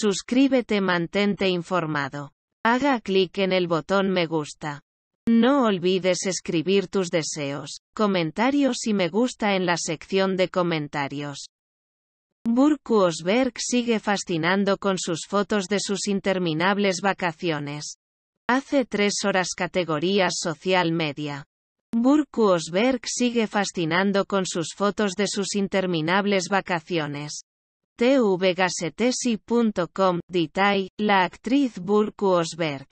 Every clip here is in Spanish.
Suscríbete, mantente informado. Haga clic en el botón me gusta. No olvides escribir tus deseos, comentarios y me gusta en la sección de comentarios. Burku Osberg sigue fascinando con sus fotos de sus interminables vacaciones. Hace tres horas categorías social media. Burku Osberg sigue fascinando con sus fotos de sus interminables vacaciones tvgasetesi.com, Detail, la actriz Burku Osberg,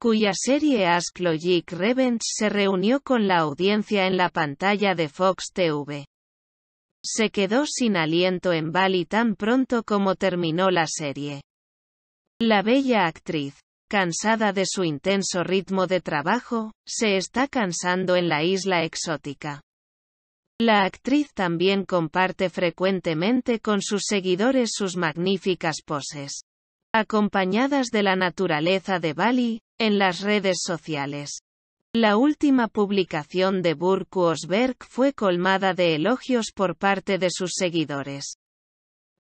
cuya serie Ask Logic Revenge se reunió con la audiencia en la pantalla de Fox TV. Se quedó sin aliento en Bali tan pronto como terminó la serie. La bella actriz, cansada de su intenso ritmo de trabajo, se está cansando en la isla exótica. La actriz también comparte frecuentemente con sus seguidores sus magníficas poses, acompañadas de la naturaleza de Bali, en las redes sociales. La última publicación de burku Osberg fue colmada de elogios por parte de sus seguidores.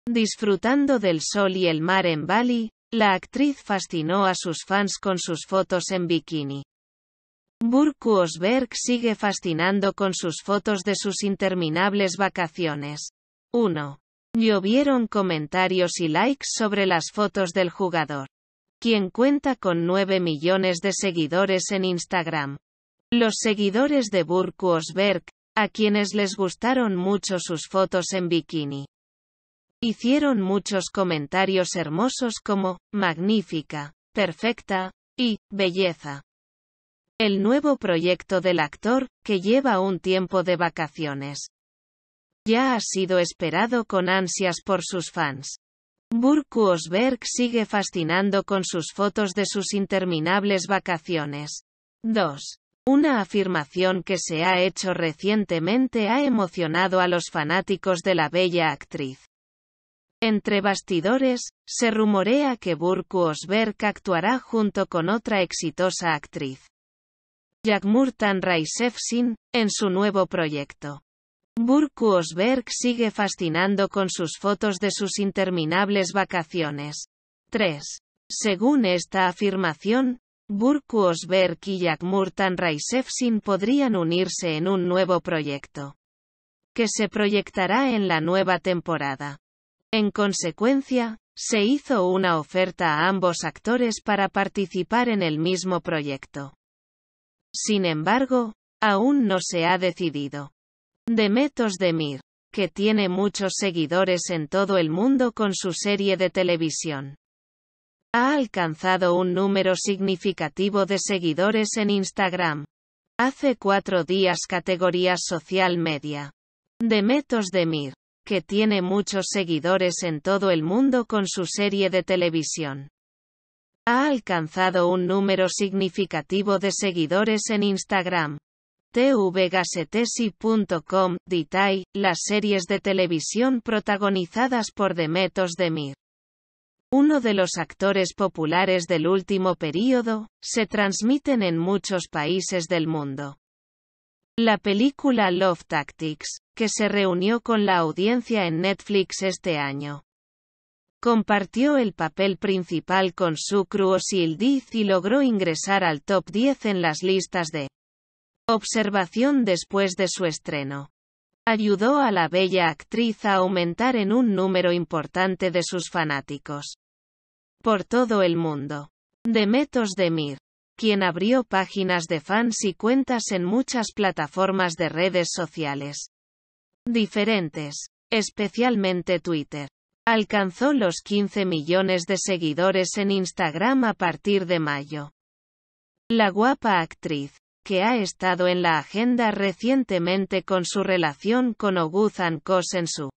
Disfrutando del sol y el mar en Bali, la actriz fascinó a sus fans con sus fotos en bikini. Osberg sigue fascinando con sus fotos de sus interminables vacaciones. 1. Llovieron comentarios y likes sobre las fotos del jugador, quien cuenta con 9 millones de seguidores en Instagram. Los seguidores de Osberg, a quienes les gustaron mucho sus fotos en bikini, hicieron muchos comentarios hermosos como, magnífica, perfecta, y, belleza. El nuevo proyecto del actor, que lleva un tiempo de vacaciones. Ya ha sido esperado con ansias por sus fans. Burku Osberg sigue fascinando con sus fotos de sus interminables vacaciones. 2. Una afirmación que se ha hecho recientemente ha emocionado a los fanáticos de la bella actriz. Entre bastidores, se rumorea que Burku Osberg actuará junto con otra exitosa actriz. Jagmurtan Raisefsin, en su nuevo proyecto. Burku Osberg sigue fascinando con sus fotos de sus interminables vacaciones. 3. Según esta afirmación, Burku Osberg y Jagmurtan Murtan podrían unirse en un nuevo proyecto. Que se proyectará en la nueva temporada. En consecuencia, se hizo una oferta a ambos actores para participar en el mismo proyecto. Sin embargo, aún no se ha decidido. de Mir, que tiene muchos seguidores en todo el mundo con su serie de televisión. Ha alcanzado un número significativo de seguidores en Instagram. Hace cuatro días categoría social media. de Mir, que tiene muchos seguidores en todo el mundo con su serie de televisión. Ha alcanzado un número significativo de seguidores en Instagram. tvgasetesi.com, Detail, las series de televisión protagonizadas por Demetos Demir uno de los actores populares del último período, se transmiten en muchos países del mundo. La película Love Tactics, que se reunió con la audiencia en Netflix este año, Compartió el papel principal con Sucru Osildiz y logró ingresar al top 10 en las listas de observación después de su estreno. Ayudó a la bella actriz a aumentar en un número importante de sus fanáticos. Por todo el mundo. de Mir, quien abrió páginas de fans y cuentas en muchas plataformas de redes sociales diferentes, especialmente Twitter. Alcanzó los 15 millones de seguidores en Instagram a partir de mayo. La guapa actriz, que ha estado en la agenda recientemente con su relación con Oguzhan Kos en su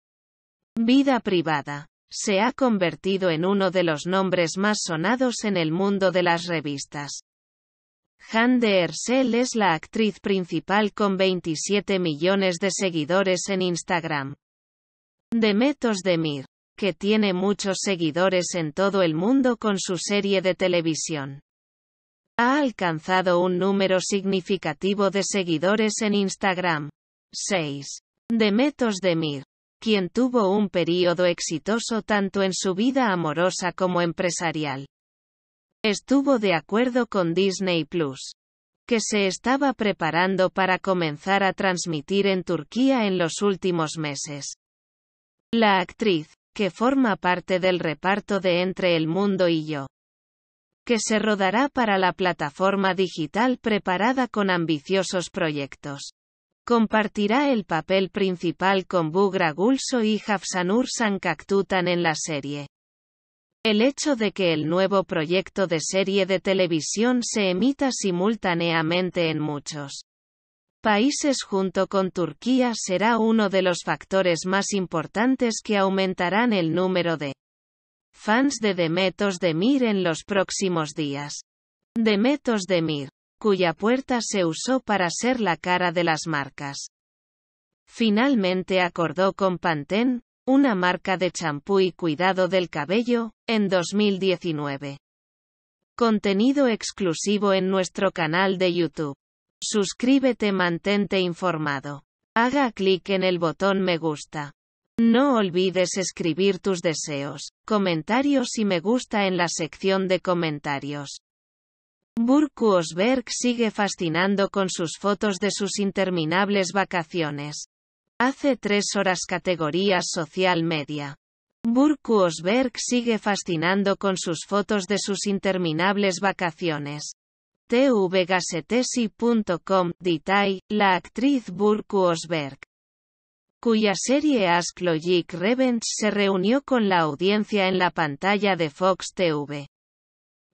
vida privada, se ha convertido en uno de los nombres más sonados en el mundo de las revistas. de Ersel es la actriz principal con 27 millones de seguidores en Instagram. Demetos Demir, que tiene muchos seguidores en todo el mundo con su serie de televisión. Ha alcanzado un número significativo de seguidores en Instagram. 6. Demetos Demir, quien tuvo un periodo exitoso tanto en su vida amorosa como empresarial. Estuvo de acuerdo con Disney Plus, que se estaba preparando para comenzar a transmitir en Turquía en los últimos meses. La actriz, que forma parte del reparto de Entre el Mundo y Yo, que se rodará para la plataforma digital preparada con ambiciosos proyectos. Compartirá el papel principal con Bugra Gulso y Hafsanur Sankaktutan en la serie. El hecho de que el nuevo proyecto de serie de televisión se emita simultáneamente en muchos países junto con Turquía será uno de los factores más importantes que aumentarán el número de fans de Demetos Mir en los próximos días. Demetos Mir, cuya puerta se usó para ser la cara de las marcas. Finalmente acordó con Pantene, una marca de champú y cuidado del cabello, en 2019. Contenido exclusivo en nuestro canal de YouTube. Suscríbete, mantente informado. Haga clic en el botón me gusta. No olvides escribir tus deseos, comentarios y me gusta en la sección de comentarios. Burku Osberg sigue fascinando con sus fotos de sus interminables vacaciones. Hace tres horas categorías social media. Burku Osberg sigue fascinando con sus fotos de sus interminables vacaciones tvgazetesi.com, Detail, la actriz Burku Osberg cuya serie Ask Logic Revenge se reunió con la audiencia en la pantalla de Fox TV.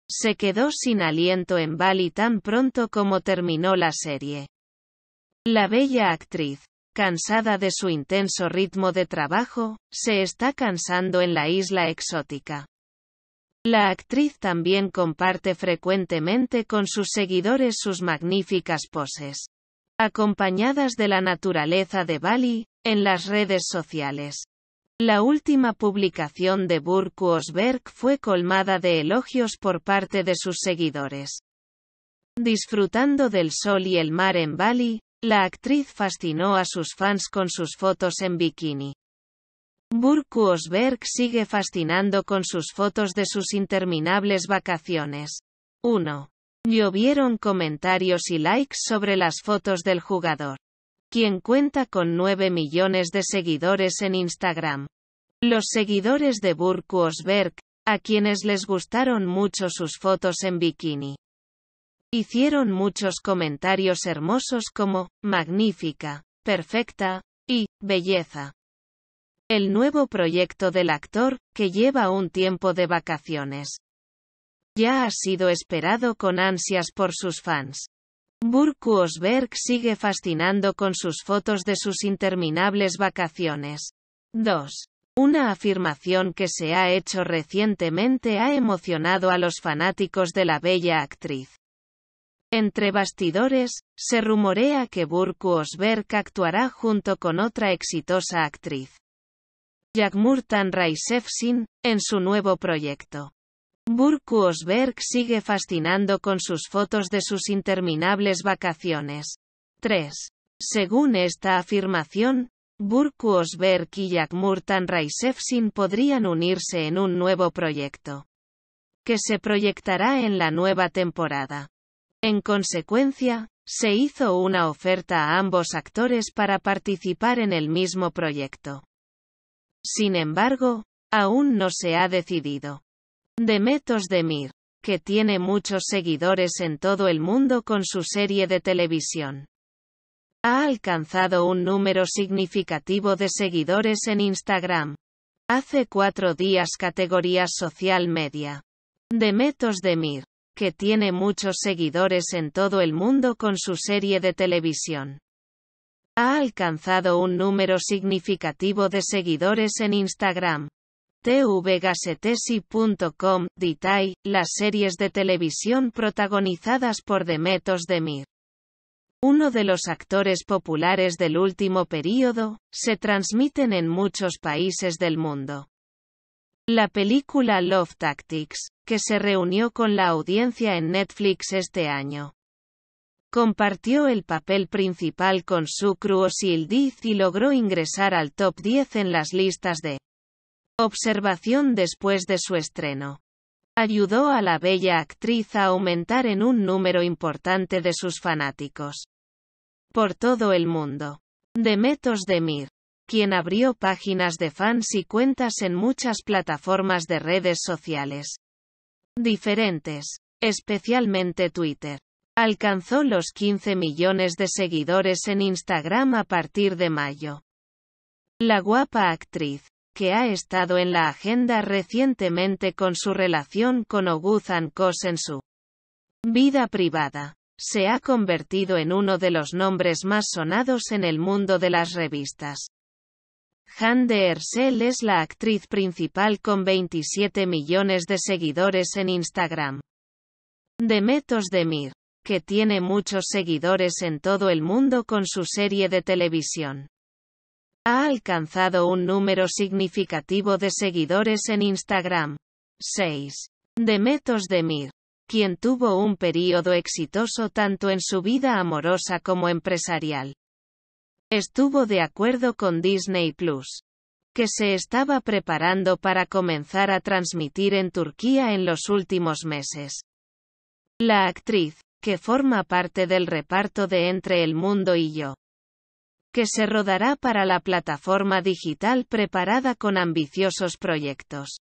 Se quedó sin aliento en Bali tan pronto como terminó la serie. La bella actriz, cansada de su intenso ritmo de trabajo, se está cansando en la isla exótica. La actriz también comparte frecuentemente con sus seguidores sus magníficas poses, acompañadas de la naturaleza de Bali, en las redes sociales. La última publicación de burku Osberg fue colmada de elogios por parte de sus seguidores. Disfrutando del sol y el mar en Bali, la actriz fascinó a sus fans con sus fotos en bikini. Osberg sigue fascinando con sus fotos de sus interminables vacaciones. 1. Llovieron comentarios y likes sobre las fotos del jugador, quien cuenta con 9 millones de seguidores en Instagram. Los seguidores de Osberg, a quienes les gustaron mucho sus fotos en bikini, hicieron muchos comentarios hermosos como, magnífica, perfecta, y, belleza el nuevo proyecto del actor, que lleva un tiempo de vacaciones. Ya ha sido esperado con ansias por sus fans. Burku Osberg sigue fascinando con sus fotos de sus interminables vacaciones. 2. Una afirmación que se ha hecho recientemente ha emocionado a los fanáticos de la bella actriz. Entre bastidores, se rumorea que Burku Osberg actuará junto con otra exitosa actriz. Jagmurtan Raisefsin, en su nuevo proyecto. Burku Osberg sigue fascinando con sus fotos de sus interminables vacaciones. 3. Según esta afirmación, Burku Osberg y Jagmurtan Raisefsin podrían unirse en un nuevo proyecto. Que se proyectará en la nueva temporada. En consecuencia, se hizo una oferta a ambos actores para participar en el mismo proyecto. Sin embargo, aún no se ha decidido. Demetos Mir, que tiene muchos seguidores en todo el mundo con su serie de televisión. Ha alcanzado un número significativo de seguidores en Instagram. Hace cuatro días categoría social media. de Mir, que tiene muchos seguidores en todo el mundo con su serie de televisión. Ha alcanzado un número significativo de seguidores en Instagram tvgasetesi.com, Detail, las series de televisión protagonizadas por Demetos Demir. Uno de los actores populares del último período, se transmiten en muchos países del mundo. La película Love Tactics, que se reunió con la audiencia en Netflix este año, Compartió el papel principal con Sucru Osildiz y logró ingresar al top 10 en las listas de observación después de su estreno. Ayudó a la bella actriz a aumentar en un número importante de sus fanáticos. Por todo el mundo. de Mir, quien abrió páginas de fans y cuentas en muchas plataformas de redes sociales diferentes, especialmente Twitter. Alcanzó los 15 millones de seguidores en Instagram a partir de mayo. La guapa actriz, que ha estado en la agenda recientemente con su relación con Oguzhan Kos en su vida privada, se ha convertido en uno de los nombres más sonados en el mundo de las revistas. de Ersel es la actriz principal con 27 millones de seguidores en Instagram. Demetos Mir que tiene muchos seguidores en todo el mundo con su serie de televisión. Ha alcanzado un número significativo de seguidores en Instagram. 6. Demetos Demir, quien tuvo un período exitoso tanto en su vida amorosa como empresarial. Estuvo de acuerdo con Disney Plus, que se estaba preparando para comenzar a transmitir en Turquía en los últimos meses. La actriz, que forma parte del reparto de Entre el Mundo y Yo, que se rodará para la plataforma digital preparada con ambiciosos proyectos.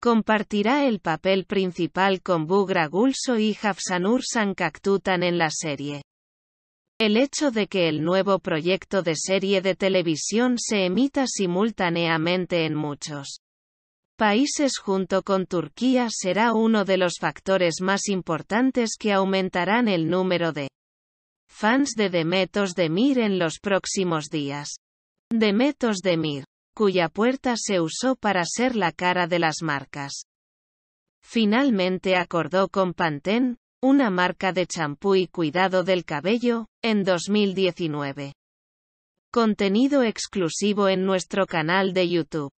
Compartirá el papel principal con Bugra Gulso y Hafsanur Sankaktutan en la serie. El hecho de que el nuevo proyecto de serie de televisión se emita simultáneamente en muchos países junto con Turquía será uno de los factores más importantes que aumentarán el número de fans de Demetos Mir en los próximos días. Demetos Mir, cuya puerta se usó para ser la cara de las marcas. Finalmente acordó con Pantene, una marca de champú y cuidado del cabello, en 2019. Contenido exclusivo en nuestro canal de YouTube.